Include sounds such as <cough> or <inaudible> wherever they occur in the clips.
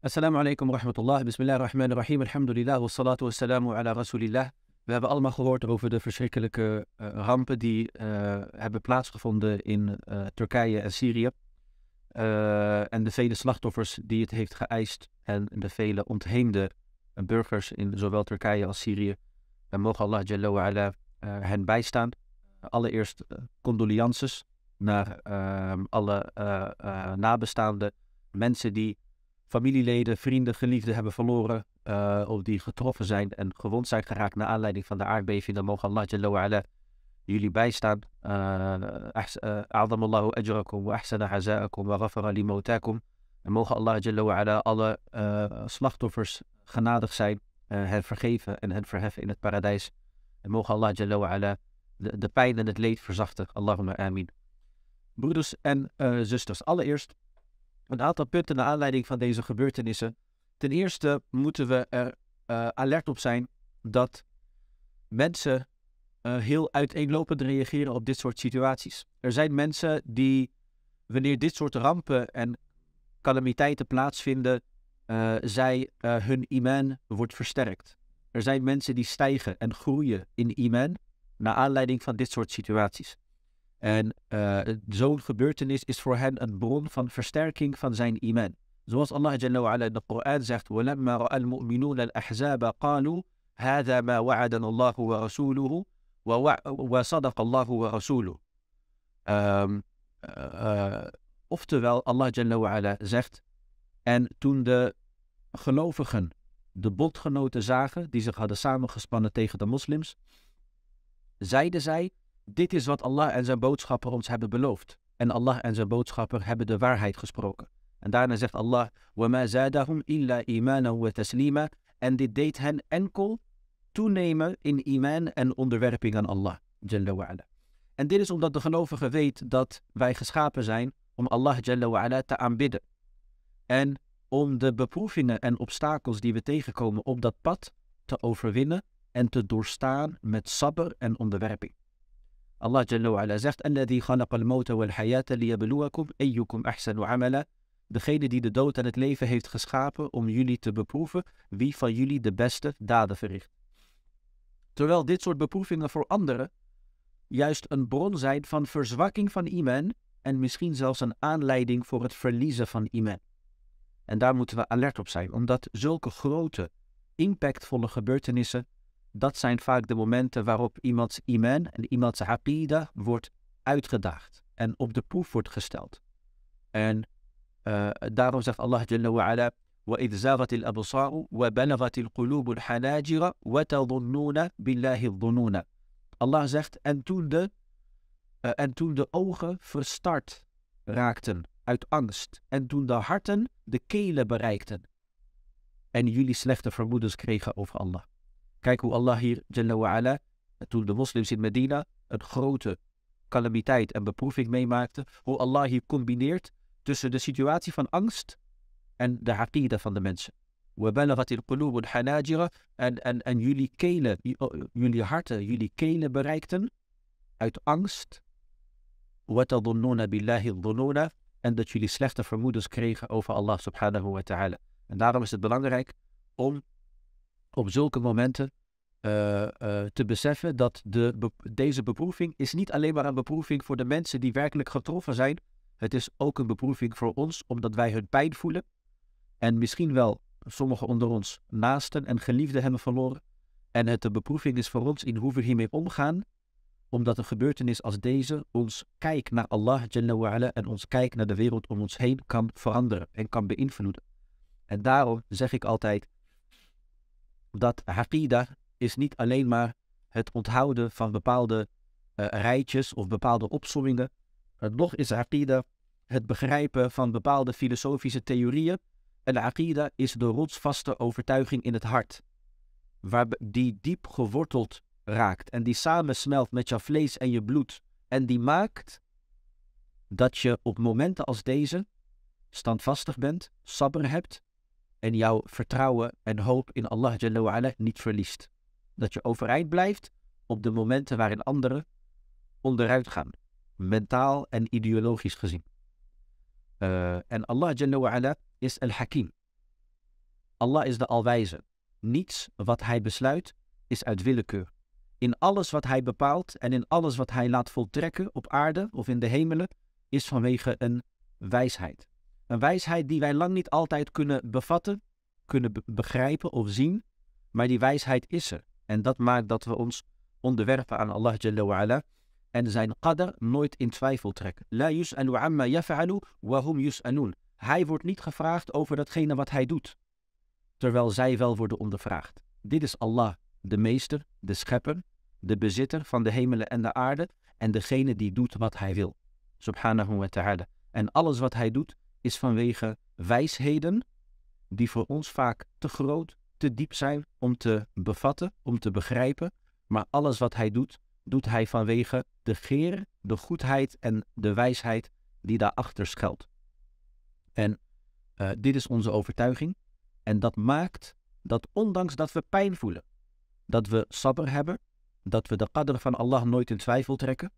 Assalamu alaikum rahmatullah, bismillah rahman rahim, alhamdulillah, wassalatu wassalamu ala rasulillah. We hebben allemaal gehoord over de verschrikkelijke eh, rampen die eh, hebben plaatsgevonden in eh, Turkije en Syrië. en de vele slachtoffers die het heeft geëist en de vele ontheemde burgers in zowel Turkije als Syrië. En mogen Allah Jalla ala, hen bijstaan. Allereerst condolences naar ehm, alle nabestaande mensen die familieleden, vrienden, geliefden hebben verloren. Eh, of die getroffen zijn en gewond zijn geraakt naar aanleiding van de aardbeving. Dan mogen Allah Jalla jullie bijstaan. Eh, eh, Allahu ajrakum wa ahsana haza'akum wa ghafara limotakum. En mogen Allah Jalla alle slachtoffers genadig zijn, uh, hen vergeven en hen verheffen in het paradijs. En mogen Allah Jalla de, de pijn en het leed verzachten. Allahumma amin. Broeders en zusters, allereerst een aantal punten naar aanleiding van deze gebeurtenissen. Ten eerste moeten we er eh, alert op zijn dat mensen eh, heel uiteenlopend reageren op dit soort situaties. Er zijn mensen die, wanneer dit soort rampen en calamiteiten plaatsvinden, uh, zij, hun iman wordt versterkt. Er zijn mensen die stijgen en groeien in iman naar aanleiding van dit soort situaties. En uh, zo'n gebeurtenis is voor hen een bron van versterking van zijn iman. Zoals Allah Jalla wa ala in de Koran zegt: وَلَمَّا رَأَى الْمُؤْمِنُونَ الْأَحْزَابَ قَالُوا هَذَا مَا rasuluh اللَّهُ وَرَسُولُهُ وَصَدَقَ اللَّهُ وَرَسُولُهُ um, uh, Oftewel, Allah Jalla wa ala zegt: En toen de gelovigen de bondgenoten zagen die zich hadden samengespannen tegen de moslims, zeiden zij: dit is wat Allah en zijn boodschapper ons hebben beloofd. En Allah en zijn boodschapper hebben de waarheid gesproken. En daarna zegt Allah: وَمَا زَادَهُمْ إِلَّا إِيمَانًا وَتَسْلِيمًا En dit deed hen enkel toenemen in iman en onderwerping aan Allah. Jalla En dit is omdat de gelovige weet dat wij geschapen zijn om Allah Jalla te aanbidden. En om de beproevingen en obstakels die we tegenkomen op dat pad te overwinnen en te doorstaan met sabber en onderwerping. Allah Jalla wa'ala zegt, Degene die de dood en het leven heeft geschapen om jullie te beproeven wie van jullie de beste daden verricht. Terwijl dit soort beproevingen voor anderen juist een bron zijn van verzwakking van iman en misschien zelfs een aanleiding voor het verliezen van iman. En daar moeten we alert op zijn, omdat zulke grote, impactvolle gebeurtenissen dat zijn vaak de momenten waarop iemands iman en iemands hapida wordt uitgedaagd en op de proef wordt gesteld. En eh, daarom zegt Allah Jalla wa ala, وَإِذْ زَاغَتِ الْأَبْصَارُ وَبَلَغَتِ الْقُلُوبُ الْحَنَاجِرَ وَتَظُنُّونَ بِاللَّهِ Allah zegt, en toen de, eh, en toen de ogen verstart raakten uit angst, en toen de harten de kelen bereikten, en jullie slechte vermoedens kregen over Allah. Kijk hoe Allah hier, Jalla wa'ala, toen de moslims in Medina een grote calamiteit en beproeving meemaakten, hoe Allah hier combineert tussen de situatie van angst en de haqida van de mensen. en, en, en jullie kelen, oh, jullie harten, jullie kelen bereikten uit angst. en dat jullie slechte vermoedens kregen over Allah subhanahu wa ta'ala. En daarom is het belangrijk om op zulke momenten eh, eh, te beseffen dat de deze beproeving is niet alleen maar een beproeving voor de mensen die werkelijk getroffen zijn. Het is ook een beproeving voor ons, omdat wij hun pijn voelen. En misschien wel sommigen onder ons naasten en geliefden hebben verloren. En het de beproeving is voor ons in hoe we hiermee omgaan. Omdat een gebeurtenis als deze ons kijk naar Allah ala, en ons kijk naar de wereld om ons heen kan veranderen en kan beïnvloeden. En daarom zeg ik altijd, dat Hakida is niet alleen maar het onthouden van bepaalde eh, rijtjes of bepaalde het nog is Hakida het begrijpen van bepaalde filosofische theorieën. En Hakida is de rotsvaste overtuiging in het hart, waar die diep geworteld raakt en die samensmelt met je vlees en je bloed. En die maakt dat je op momenten als deze standvastig bent, sabber hebt, en jouw vertrouwen en hoop in Allah Jalla niet verliest. Dat je overeind blijft op de momenten waarin anderen onderuit gaan, mentaal en ideologisch gezien. Eh, en Allah Jalla is al-Hakim. Allah is de Alwijze. Niets wat hij besluit is uit willekeur. In alles wat hij bepaalt en in alles wat hij laat voltrekken op aarde of in de hemelen is vanwege een wijsheid. Een wijsheid die wij lang niet altijd kunnen bevatten, kunnen begrijpen of zien, maar die wijsheid is er. En dat maakt dat we ons onderwerpen aan Allah Jalla wa'ala en zijn qadr nooit in twijfel trekken. La yus'alu amma yaf'alu wa hum yus'alun. Hij wordt niet gevraagd over datgene wat hij doet, terwijl zij wel worden ondervraagd. Dit is Allah, de meester, de schepper, de bezitter van de hemelen en de aarde en degene die doet wat hij wil. Subhanahu wa ta'ala. En alles wat hij doet is vanwege wijsheden die voor ons vaak te groot, te diep zijn om te bevatten, om te begrijpen. Maar alles wat hij doet, doet hij vanwege de geer, de goedheid en de wijsheid die daarachter schuilt. En eh, dit is onze overtuiging. En dat maakt dat ondanks dat we pijn voelen, dat we sabber hebben, dat we de kader van Allah nooit in twijfel trekken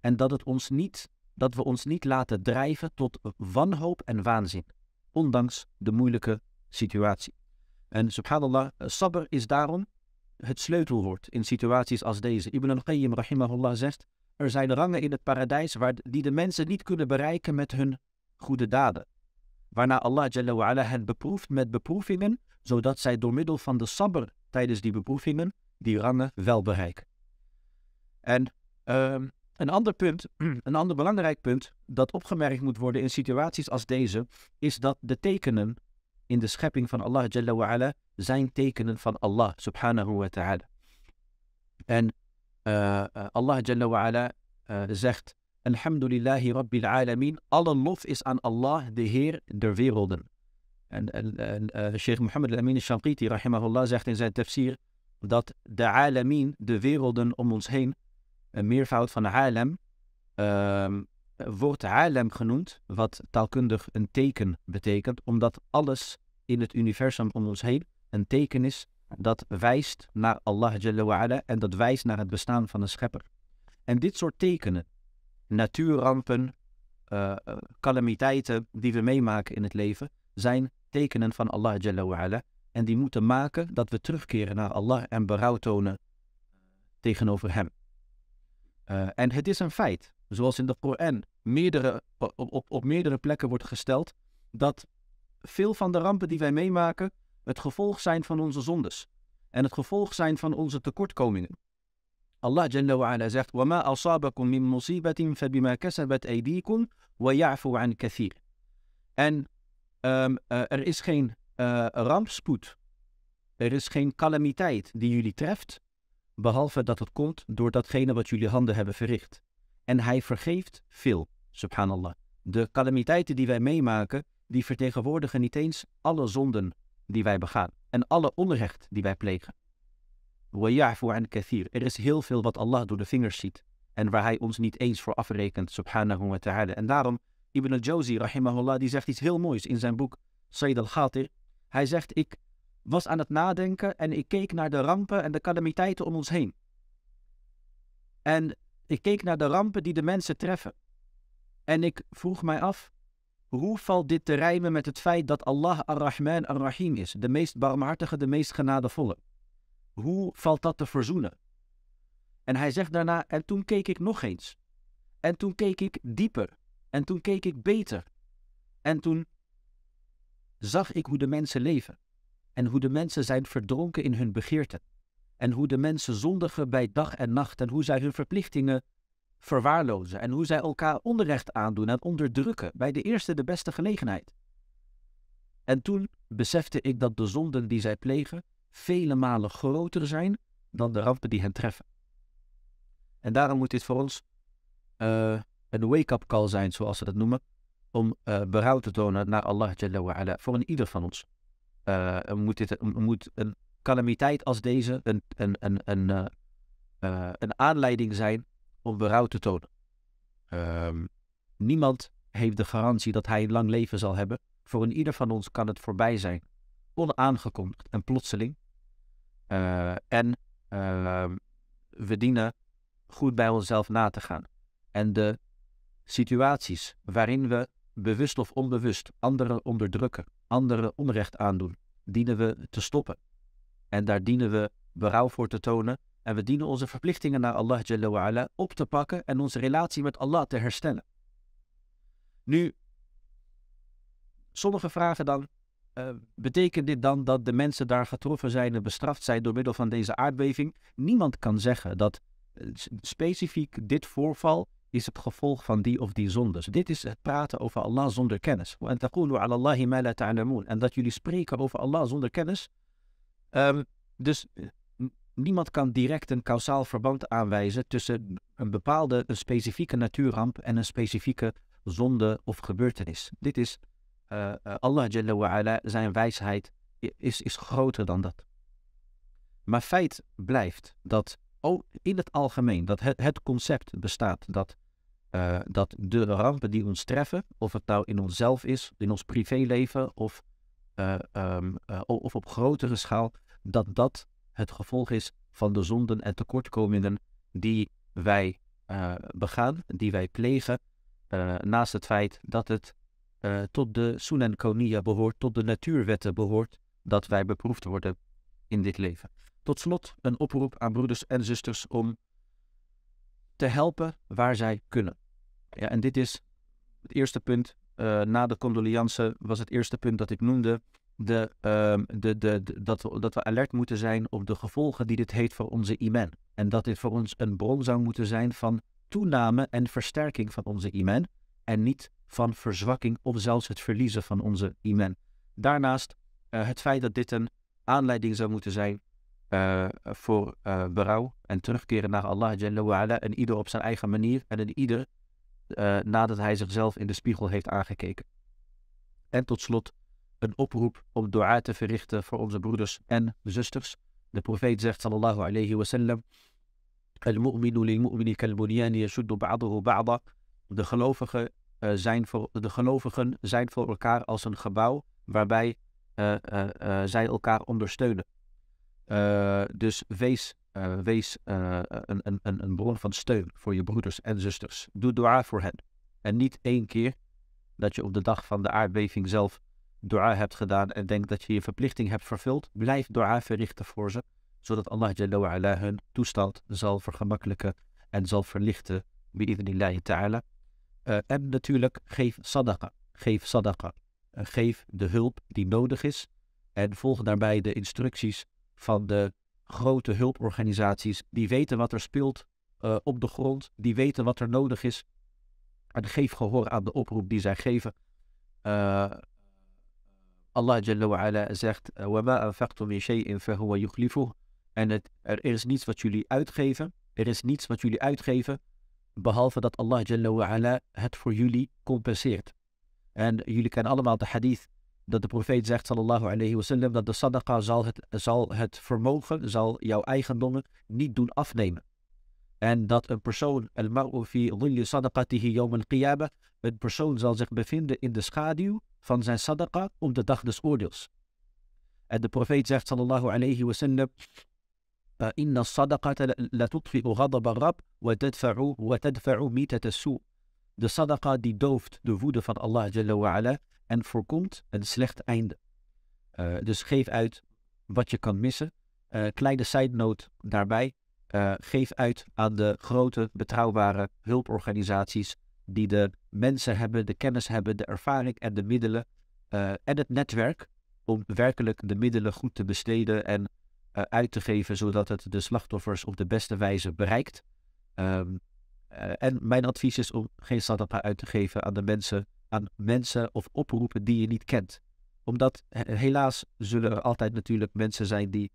en dat het ons niet dat we ons niet laten drijven tot wanhoop en waanzin, ondanks de moeilijke situatie. En subhanallah, eh, sabr is daarom het sleutelwoord in situaties als deze. Ibn al-Qayyim rahimahullah zegt, er zijn rangen in het paradijs waar die de mensen niet kunnen bereiken met hun goede daden. Waarna Allah Jalla hen beproeft met beproevingen, zodat zij door middel van de sabr tijdens die beproevingen die rangen wel bereiken. En uh, een ander punt, <clears throat> een ander belangrijk punt dat opgemerkt moet worden in situaties als deze, is dat de tekenen in de schepping van Allah Jalla wa ala, zijn tekenen van Allah subhanahu wa ta'ala. En eh, eh, Allah Jalla wa ala, eh, zegt, Alhamdulillahi Rabbil Alameen, alle lof is aan Allah, de Heer der werelden. En, en, en Sheikh Mohammed al-Amin al-Shanqiti rahimahullah zegt in zijn tafsir dat de alameen, de werelden om ons heen, een meervoud van de HLM, ehm, wordt HLM genoemd, wat taalkundig een teken betekent, omdat alles in het universum om ons heen een teken is dat wijst naar Allah Jalla en dat wijst naar het bestaan van een schepper. En dit soort tekenen, natuurrampen, uh, calamiteiten die we meemaken in het leven, zijn tekenen van Allah Jalla en die moeten maken dat we terugkeren naar Allah en berouw tonen tegenover Hem. Eh, en het is een feit, zoals in de Koran meerdere, op, op, op meerdere plekken wordt gesteld, dat veel van de rampen die wij meemaken het gevolg zijn van onze zondes en het gevolg zijn van onze tekortkomingen. Allah Jalla ala zegt: وَمَا أَصَابَكُم مِّن مُصِيبَةٍ فَبِمَا كَسَبَتْ أَيْدِيكُمْ وَيَعْفُو عَن كَثِيرٍ En um, er is geen eh, rampspoed, er is geen calamiteit die jullie treft, behalve dat het komt door datgene wat jullie handen hebben verricht. En hij vergeeft veel, subhanallah. De calamiteiten die wij meemaken, die vertegenwoordigen niet eens alle zonden die wij begaan en alle onrecht die wij plegen. Wajafu an kathir. Er is heel veel wat Allah door de vingers ziet en waar hij ons niet eens voor afrekent, subhanahu wa ta'ala. En daarom, Ibn al-Jawzi, rahimahullah, die zegt iets heel moois in zijn boek Sayyid al-Ghatir. Hij zegt, ik was aan het nadenken en ik keek naar de rampen en de calamiteiten om ons heen. En ik keek naar de rampen die de mensen treffen. En ik vroeg mij af, hoe valt dit te rijmen met het feit dat Allah ar-Rahman ar-Rahim is, de meest barmhartige, de meest genadevolle? Hoe valt dat te verzoenen? En hij zegt daarna, en toen keek ik nog eens. En toen keek ik dieper. En toen keek ik beter. En toen zag ik hoe de mensen leven en hoe de mensen zijn verdronken in hun begeerten, en hoe de mensen zondigen bij dag en nacht, en hoe zij hun verplichtingen verwaarlozen, en hoe zij elkaar onrecht aandoen en onderdrukken bij de eerste de beste gelegenheid. En toen besefte ik dat de zonden die zij plegen vele malen groter zijn dan de rampen die hen treffen. En daarom moet dit voor ons eh, een wake-up call zijn, zoals ze dat noemen, om uh, berouw te tonen naar Allah Jalla wa'ala, voor een ieder van ons uh, moet, dit, moet een calamiteit als deze een, een, een, een, eh, eh, een aanleiding zijn om berouw te tonen. Ehm, niemand heeft de garantie dat hij een lang leven zal hebben. Voor een ieder van ons kan het voorbij zijn, onaangekondigd en plotseling. en ehm, we dienen goed bij onszelf na te gaan. En de situaties waarin we bewust of onbewust anderen onderdrukken, anderen onrecht aandoen, dienen we te stoppen. En daar dienen we berouw voor te tonen. En we dienen onze verplichtingen naar Allah Jalla op te pakken en onze relatie met Allah te herstellen. Nu, sommigen vragen dan, eh, betekent dit dan dat de mensen daar getroffen zijn en bestraft zijn door middel van deze aardbeving? Niemand kan zeggen dat eh, specifiek dit voorval is het gevolg van die of die zondes. Dus dit is het praten over Allah zonder kennis. En dat jullie spreken over Allah zonder kennis. Ehm, dus eh, niemand kan direct een kausaal verband aanwijzen tussen een bepaalde, een specifieke natuurramp en een specifieke zonde of gebeurtenis. Dit is eh, eh, Allah Jalla a'la zijn wijsheid is, is groter dan dat. Maar feit blijft dat in het algemeen, dat het, het concept bestaat dat eh, dat de rampen die ons treffen, of het nou in onszelf is, in ons privéleven of, eh, ehm, eh, of op grotere schaal, dat dat het gevolg is van de zonden en tekortkomingen die wij begaan, die wij plegen, naast het feit dat het tot de sunen konia behoort, tot de natuurwetten behoort, dat wij beproefd worden in dit leven. Tot slot een oproep aan broeders en zusters om te helpen waar zij kunnen. Ja, en dit is het eerste punt. Eh, na de condoliance was het eerste punt dat ik noemde. Ehm, de, de, de, dat, we, dat we alert moeten zijn op de gevolgen die dit heeft voor onze iman. E en dat dit voor ons een bron zou moeten zijn van toename en versterking van onze iman. E en niet van verzwakking of zelfs het verliezen van onze iman. E Daarnaast eh, het feit dat dit een aanleiding zou moeten zijn eh, voor uh, berouw en terugkeren naar Allah Jalla en ieder op zijn eigen manier en een ieder eh, nadat hij zichzelf in de spiegel heeft aangekeken. En tot slot een oproep om dua te verrichten voor onze broeders en zusters. De profeet zegt sallallahu alayhi wasallam: Al-mu'minu lil-mu'mini kal-bunyani yashuddu ba'dahu ba'da. De gelovigen, eh, zijn voor, de gelovigen zijn voor elkaar als een gebouw waarbij eh, zij elkaar ondersteunen. dus wees eh, wees eh, een, een, een, bron van steun voor je broeders en zusters. Doe dua voor hen. En niet één keer dat je op de dag van de aardbeving zelf dua hebt gedaan en denkt dat je je verplichting hebt vervuld. Blijf dua verrichten voor ze, zodat Allah Jalla hun toestand zal vergemakkelijken en zal verlichten. bij ta'ala. Uh, en natuurlijk, geef sadaqa. Geef sadaqa. geef de hulp die nodig is. En volg daarbij de instructies van de grote hulporganisaties. Die weten wat er speelt eh, op de grond. Die weten wat er nodig is. En geef gehoor aan de oproep die zij geven. Eh, Allah Jalla ala zegt: eh, En er is niets wat jullie uitgeven. Er is niets wat jullie uitgeven. Behalve dat Allah Jalla ala het voor jullie compenseert. En jullie kennen allemaal de hadith dat de profeet zegt, sallallahu alayhi wasallam, dat de sadaqa zal het, zal het vermogen, zal jouw eigendommen niet doen afnemen. En dat een persoon, al-mar'u fi dhilli sadaqatihi yawm al-qiyamah, een persoon zal zich bevinden in de schaduw van zijn sadaqa om de dag des oordeels. En de profeet zegt, sallallahu alayhi wasallam, inna sadaqata la tutfi'u ghadab al-rab wa tadfa'u wa tadfa'u mitat as su De sadaqa die dooft de woede van Allah jalla Ala en voorkomt een slecht einde. Eh, dus geef uit wat je kan missen. Eh, kleine side note daarbij. Eh, geef uit aan de grote, betrouwbare hulporganisaties die de mensen hebben, de kennis hebben, de ervaring en de middelen en het netwerk om werkelijk de middelen goed te besteden en uit te geven, zodat het de slachtoffers op de beste wijze bereikt. Ehm, en mijn advies is om geen start-up uit te geven aan de mensen aan mensen of oproepen die je niet kent. Omdat helaas zullen er altijd natuurlijk mensen zijn die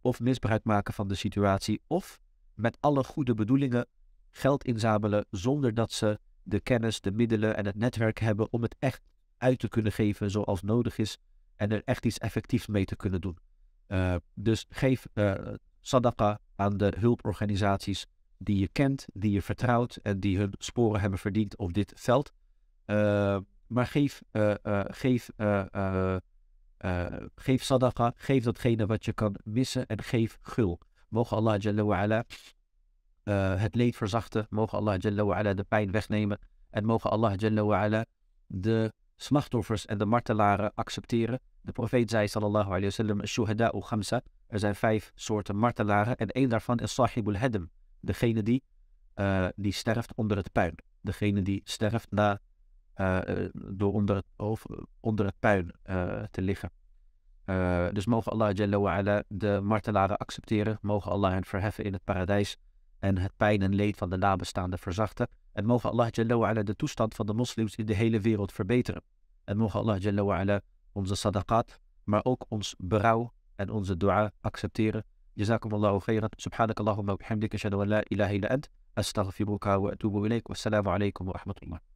of misbruik maken van de situatie of met alle goede bedoelingen geld inzamelen zonder dat ze de kennis, de middelen en het netwerk hebben om het echt uit te kunnen geven zoals nodig is en er echt iets effectiefs mee te kunnen doen. Eh, dus geef uh, sadaqa aan de hulporganisaties die je kent, die je vertrouwt en die hun sporen hebben verdiend op dit veld. Eh, maar geef, eh, eh, geef, geef sadaqa, geef datgene wat je kan missen en geef gul. Mogen Allah Jalla wa'ala het leed verzachten. Mogen Allah Jalla wa'ala de pijn wegnemen. En mogen Allah Jalla wa'ala de slachtoffers en de martelaren accepteren. De profeet zei sallallahu alayhi wasallam, shuhada'u khamsa. Er zijn vijf soorten martelaren en één daarvan is sahibul hadm. Degene die, die sterft onder het puin. Degene die sterft na eh, eh, door onder het, eh, onder het puin te liggen. dus mogen Allah Jalla wa'ala de martelaren accepteren, mogen Allah hen verheffen in het paradijs en het pijn en leed van de nabestaanden verzachten. En mogen Allah Jalla wa'ala de toestand van de moslims in de hele wereld verbeteren. En mogen Allah Jalla wa'ala onze sadaqat, maar ook ons berouw en onze dua accepteren. جزاكم الله خيرا سبحانك اللهم وبحمدك اشهد ان لا اله الا wa استغفرك واتوب wa والسلام